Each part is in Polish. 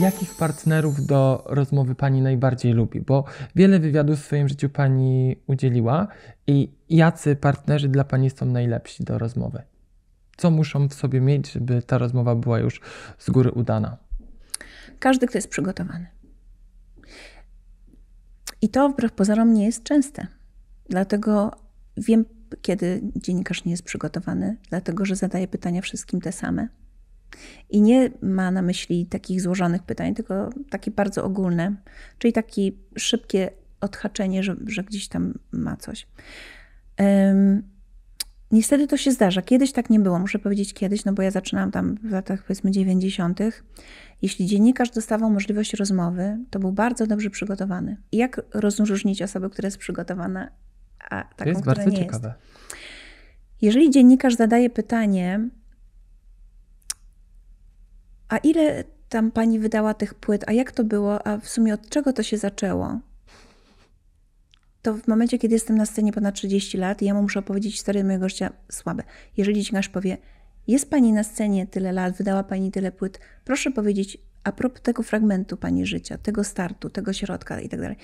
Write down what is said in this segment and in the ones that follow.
jakich partnerów do rozmowy pani najbardziej lubi? Bo wiele wywiadów w swoim życiu pani udzieliła i jacy partnerzy dla pani są najlepsi do rozmowy? Co muszą w sobie mieć, żeby ta rozmowa była już z góry udana? Każdy, kto jest przygotowany. I to wbrew pozorom nie jest częste. Dlatego wiem, kiedy dziennikarz nie jest przygotowany, dlatego że zadaje pytania wszystkim te same i nie ma na myśli takich złożonych pytań, tylko takie bardzo ogólne, czyli takie szybkie odhaczenie, że, że gdzieś tam ma coś. Um, niestety to się zdarza. Kiedyś tak nie było, muszę powiedzieć kiedyś, no bo ja zaczynałam tam w latach powiedzmy 90. Jeśli dziennikarz dostawał możliwość rozmowy, to był bardzo dobrze przygotowany. I jak rozróżnić osobę, która jest przygotowana, a taką, która nie ciekawe. jest? Jeżeli dziennikarz zadaje pytanie, a ile tam pani wydała tych płyt? A jak to było? A w sumie od czego to się zaczęło? To w momencie, kiedy jestem na scenie ponad 30 lat, ja mu muszę opowiedzieć historię mojego gościa słabe. Jeżeli nasz powie, jest pani na scenie tyle lat, wydała pani tyle płyt, proszę powiedzieć a propos tego fragmentu pani życia, tego startu, tego środka i tak dalej.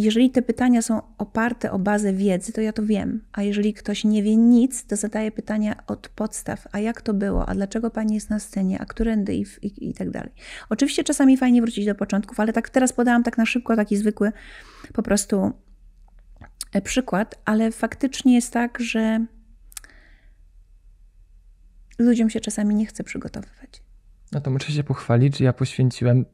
Jeżeli te pytania są oparte o bazę wiedzy, to ja to wiem. A jeżeli ktoś nie wie nic, to zadaje pytania od podstaw. A jak to było? A dlaczego pani jest na scenie? A którędy? I, i, i tak dalej. Oczywiście czasami fajnie wrócić do początków, ale tak teraz podałam tak na szybko, taki zwykły po prostu e, przykład. Ale faktycznie jest tak, że ludziom się czasami nie chce przygotowywać. No to muszę się pochwalić, że ja poświęciłem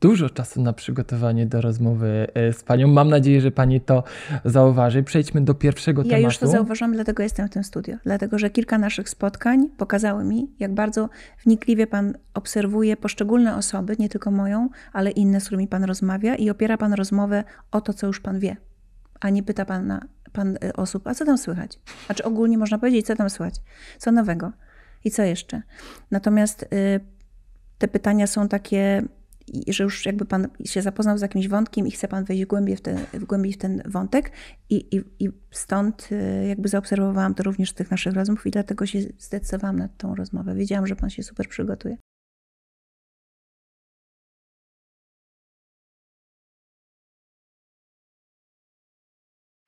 dużo czasu na przygotowanie do rozmowy e, z panią. Mam nadzieję, że pani to zauważy. Przejdźmy do pierwszego ja tematu. Ja już to zauważam, dlatego jestem w tym studio. Dlatego, że kilka naszych spotkań pokazały mi, jak bardzo wnikliwie pan obserwuje poszczególne osoby, nie tylko moją, ale inne, z którymi pan rozmawia i opiera pan rozmowę o to, co już pan wie, a nie pyta na pan e, osób, a co tam słychać? Znaczy ogólnie można powiedzieć, co tam słychać? Co nowego? I co jeszcze? Natomiast y, te pytania są takie i że już jakby pan się zapoznał z jakimś wątkiem i chce pan wejść głębiej w ten, głębiej w ten wątek. I, i, I stąd y, jakby zaobserwowałam to również w tych naszych rozmów i dlatego się zdecydowałam na tą rozmowę. Wiedziałam, że pan się super przygotuje.